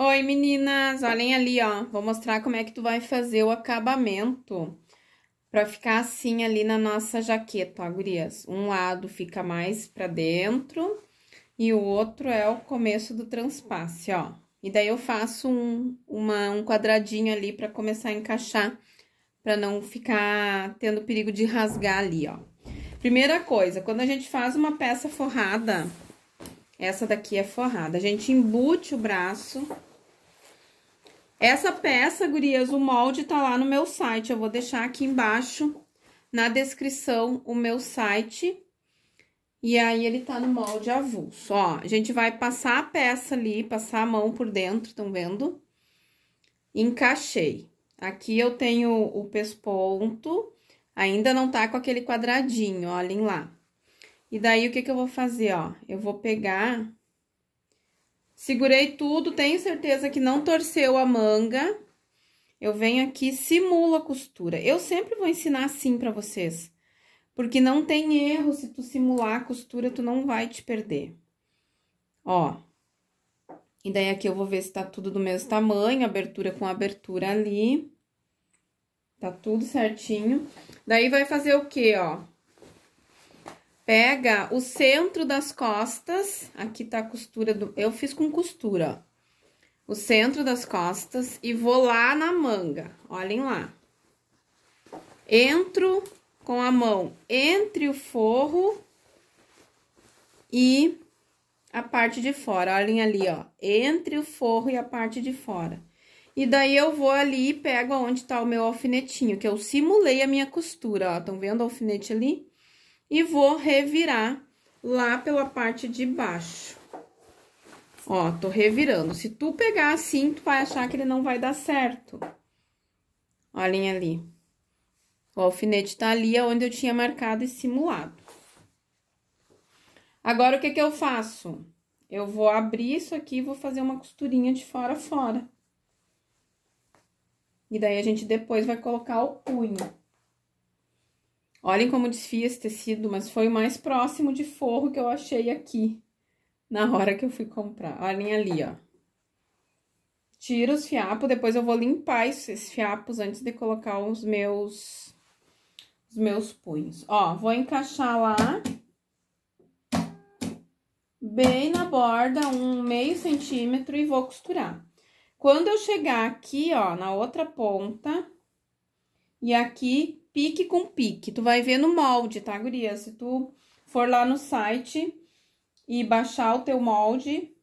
Oi, meninas! Olhem ali, ó. Vou mostrar como é que tu vai fazer o acabamento pra ficar assim ali na nossa jaqueta, ó, gurias. Um lado fica mais pra dentro e o outro é o começo do transpasse, ó. E daí eu faço um, uma, um quadradinho ali pra começar a encaixar, pra não ficar tendo perigo de rasgar ali, ó. Primeira coisa, quando a gente faz uma peça forrada, essa daqui é forrada. A gente embute o braço. Essa peça, gurias, o molde tá lá no meu site. Eu vou deixar aqui embaixo na descrição o meu site. E aí, ele tá no molde avulso, ó. A gente vai passar a peça ali, passar a mão por dentro, estão vendo? Encaixei. Aqui eu tenho o pesponto, ainda não tá com aquele quadradinho, olhem lá. E daí, o que, que eu vou fazer, ó? Eu vou pegar... Segurei tudo, tenho certeza que não torceu a manga. Eu venho aqui, simulo a costura. Eu sempre vou ensinar assim pra vocês. Porque não tem erro, se tu simular a costura, tu não vai te perder. Ó. E daí, aqui eu vou ver se tá tudo do mesmo tamanho, abertura com abertura ali. Tá tudo certinho. Daí, vai fazer o quê, ó? pega o centro das costas, aqui tá a costura do... Eu fiz com costura, ó. O centro das costas e vou lá na manga, olhem lá. Entro com a mão entre o forro e a parte de fora, olhem ali, ó. Entre o forro e a parte de fora. E daí eu vou ali e pego onde tá o meu alfinetinho, que eu simulei a minha costura, ó. Estão vendo o alfinete ali? e vou revirar lá pela parte de baixo. Ó, tô revirando. Se tu pegar assim, tu vai achar que ele não vai dar certo. Olhem ali. O alfinete tá ali é onde eu tinha marcado e simulado. Agora, o que que eu faço? Eu vou abrir isso aqui e vou fazer uma costurinha de fora a fora. E daí, a gente depois vai colocar o punho. Olhem como desfia esse tecido, mas foi o mais próximo de forro que eu achei aqui, na hora que eu fui comprar. Olhem ali, ó. Tiro os fiapos, depois eu vou limpar esses fiapos antes de colocar os meus, os meus punhos. Ó, vou encaixar lá, bem na borda, um meio centímetro e vou costurar. Quando eu chegar aqui, ó, na outra ponta, e aqui pique com pique. Tu vai ver no molde, tá, guria? Se tu for lá no site e baixar o teu molde,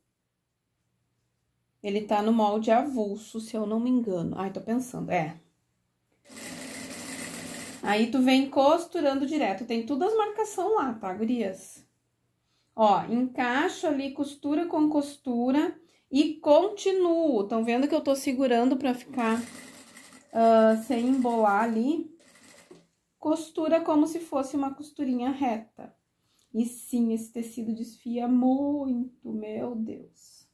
ele tá no molde avulso, se eu não me engano. Ai, tô pensando, é. Aí tu vem costurando direto, tem todas as marcações lá, tá, gurias? Ó, encaixo ali costura com costura e continuo. Estão vendo que eu tô segurando pra ficar uh, sem embolar ali? costura como se fosse uma costurinha reta. E sim, esse tecido desfia muito, meu Deus.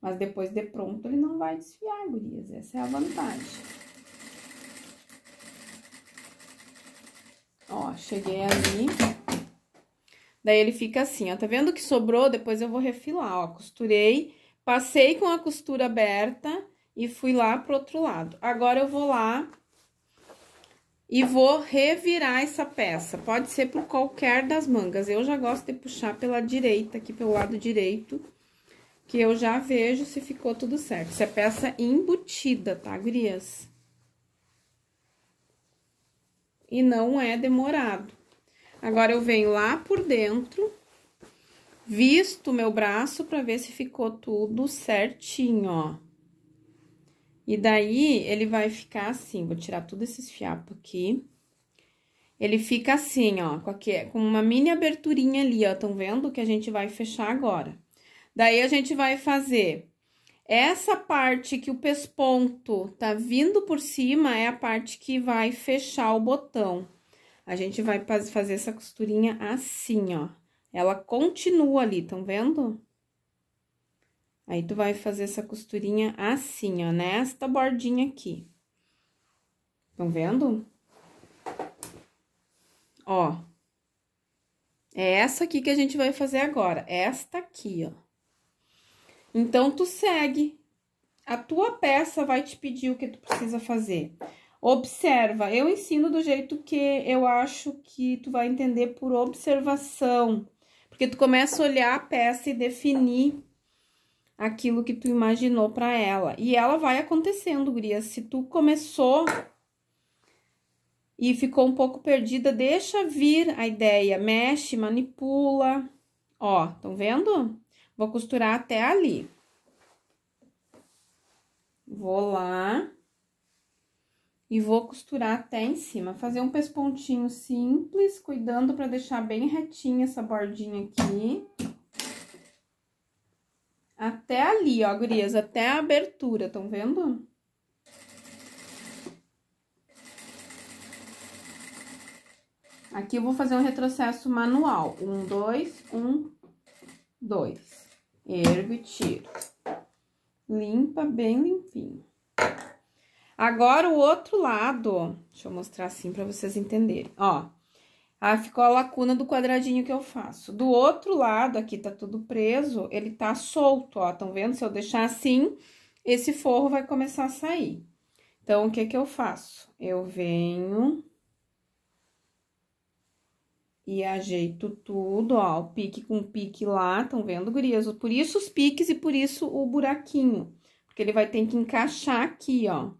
Mas depois de pronto, ele não vai desfiar, gurias. Essa é a vantagem. Ó, cheguei ali. Daí ele fica assim, ó. Tá vendo que sobrou? Depois eu vou refilar, ó. Costurei, passei com a costura aberta e fui lá pro outro lado. Agora eu vou lá e vou revirar essa peça, pode ser por qualquer das mangas. Eu já gosto de puxar pela direita, aqui pelo lado direito, que eu já vejo se ficou tudo certo. Isso é peça embutida, tá, gurias? E não é demorado. Agora, eu venho lá por dentro, visto meu braço para ver se ficou tudo certinho, ó. E daí, ele vai ficar assim, vou tirar todos esses fiapos aqui. Ele fica assim, ó, com, aqui, com uma mini aberturinha ali, ó, estão vendo? Que a gente vai fechar agora. Daí, a gente vai fazer essa parte que o pesponto tá vindo por cima é a parte que vai fechar o botão. A gente vai fazer essa costurinha assim, ó. Ela continua ali, estão vendo? Aí, tu vai fazer essa costurinha assim, ó, nesta bordinha aqui. Estão vendo? Ó. É essa aqui que a gente vai fazer agora, esta aqui, ó. Então, tu segue. A tua peça vai te pedir o que tu precisa fazer. Observa, eu ensino do jeito que eu acho que tu vai entender por observação. Porque tu começa a olhar a peça e definir aquilo que tu imaginou para ela. E ela vai acontecendo, Gria. Se tu começou e ficou um pouco perdida, deixa vir a ideia, mexe, manipula. Ó, estão vendo? Vou costurar até ali. Vou lá e vou costurar até em cima. Fazer um pespontinho simples, cuidando para deixar bem retinha essa bordinha aqui. Até ali, ó, gurias, até a abertura, estão vendo? Aqui eu vou fazer um retrocesso manual. Um, dois, um, dois. Ergo e tiro. Limpa bem limpinho. Agora, o outro lado, deixa eu mostrar assim para vocês entenderem, ó. Aí ficou a lacuna do quadradinho que eu faço. Do outro lado, aqui tá tudo preso, ele tá solto, ó. Estão vendo? Se eu deixar assim, esse forro vai começar a sair. Então, o que que eu faço? Eu venho e ajeito tudo, ó, o pique com pique lá, estão vendo, gurias? Por isso os piques e por isso o buraquinho, porque ele vai ter que encaixar aqui, ó.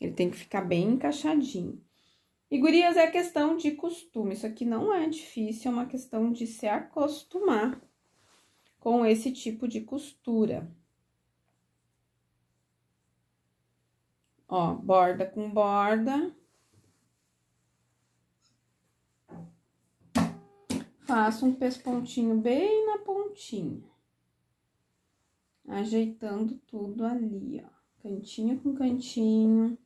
Ele tem que ficar bem encaixadinho. E gurias é questão de costume. Isso aqui não é difícil, é uma questão de se acostumar com esse tipo de costura. Ó, borda com borda. Faço um pespontinho bem na pontinha. Ajeitando tudo ali, ó. Cantinho com cantinho.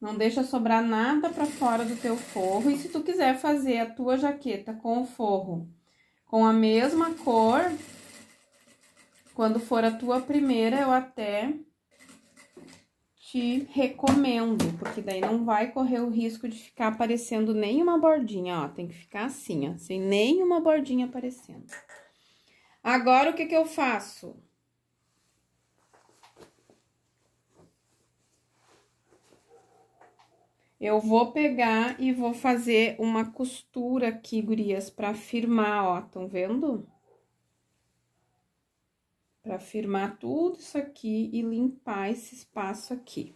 Não deixa sobrar nada para fora do teu forro. E se tu quiser fazer a tua jaqueta com o forro com a mesma cor, quando for a tua primeira, eu até te recomendo, porque daí não vai correr o risco de ficar aparecendo nenhuma bordinha, ó. Tem que ficar assim, ó, sem nenhuma bordinha aparecendo. Agora, o que que eu faço? Eu vou pegar e vou fazer uma costura aqui, gurias, pra firmar, ó, estão vendo? Pra firmar tudo isso aqui e limpar esse espaço aqui.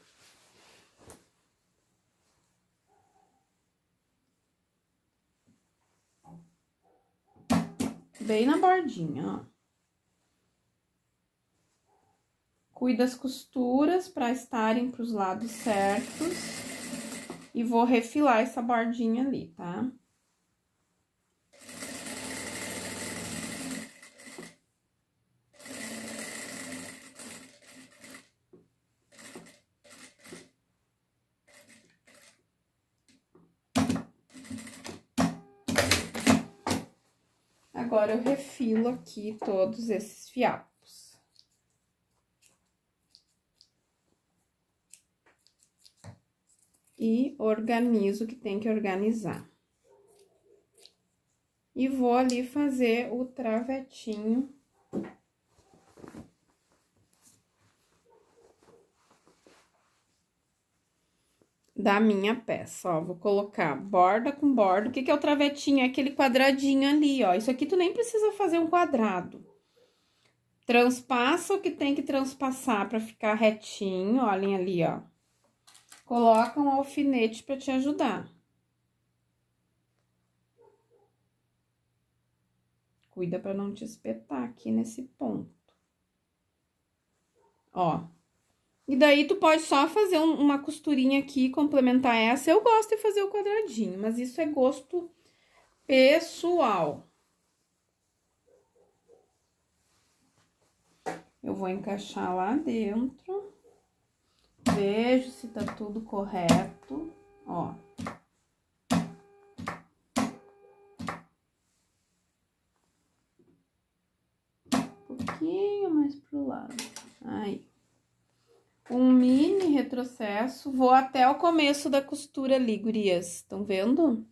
Bem na bordinha, ó. Cuida as costuras para estarem para os lados certos e vou refilar essa bordinha ali, tá? Agora, eu refilo aqui todos esses fiapos. e organizo o que tem que organizar. E vou ali fazer o travetinho. Da minha peça, ó, vou colocar borda com borda. O que, que é o travetinho? É aquele quadradinho ali, ó. Isso aqui tu nem precisa fazer um quadrado. Transpassa o que tem que transpassar para ficar retinho, olhem ali, ó Coloca um alfinete para te ajudar. Cuida para não te espetar aqui nesse ponto. Ó. E daí, tu pode só fazer um, uma costurinha aqui, complementar essa. Eu gosto de fazer o quadradinho, mas isso é gosto pessoal. Eu vou encaixar lá dentro vejo se tá tudo correto, ó. Um pouquinho mais pro lado, aí. Um mini retrocesso, vou até o começo da costura ali, gurias, estão vendo?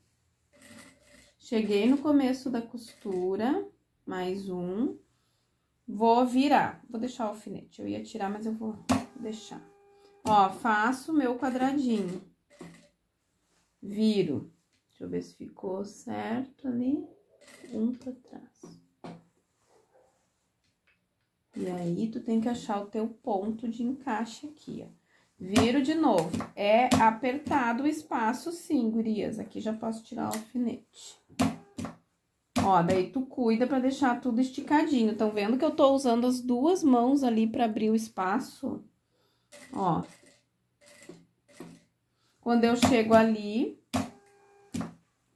Cheguei no começo da costura, mais um. Vou virar, vou deixar o alfinete, eu ia tirar, mas eu vou deixar. Ó, faço meu quadradinho. Viro. Deixa eu ver se ficou certo ali. Um pra trás. E aí, tu tem que achar o teu ponto de encaixe aqui, ó. Viro de novo. É apertado o espaço, sim, gurias. Aqui já posso tirar o alfinete. Ó, daí tu cuida pra deixar tudo esticadinho. Estão vendo que eu tô usando as duas mãos ali pra abrir o espaço? Ó. Quando eu chego ali,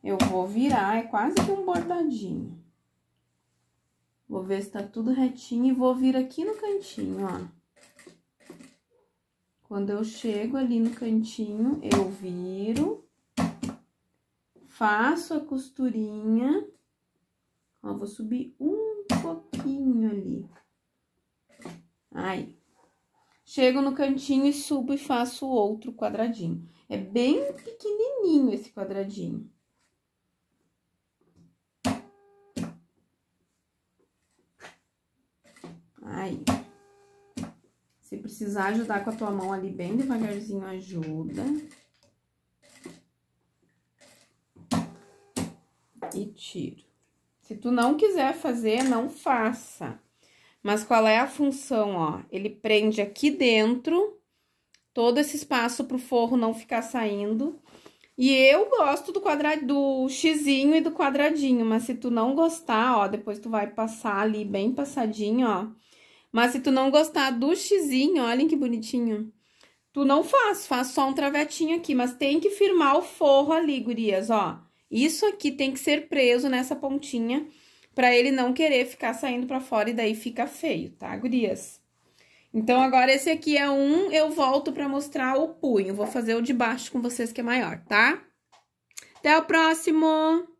eu vou virar, é quase que um bordadinho. Vou ver se tá tudo retinho e vou vir aqui no cantinho, ó. Quando eu chego ali no cantinho, eu viro, faço a costurinha, ó, vou subir um pouquinho ali. Aí. Chego no cantinho e subo e faço outro quadradinho. É bem pequenininho esse quadradinho. Aí. Se precisar ajudar com a tua mão ali bem devagarzinho, ajuda. E tiro. Se tu não quiser fazer, não faça. Mas qual é a função, ó? Ele prende aqui dentro todo esse espaço para o forro não ficar saindo. E eu gosto do quadrado do xizinho e do quadradinho, mas se tu não gostar, ó, depois tu vai passar ali bem passadinho, ó. Mas se tu não gostar do xizinho, olhem que bonitinho. Tu não faz, faz só um travetinho aqui, mas tem que firmar o forro ali, gurias, ó. Isso aqui tem que ser preso nessa pontinha para ele não querer ficar saindo para fora e daí fica feio, tá, gurias? Então, agora esse aqui é um, eu volto para mostrar o punho. Vou fazer o de baixo com vocês que é maior, tá? Até o próximo!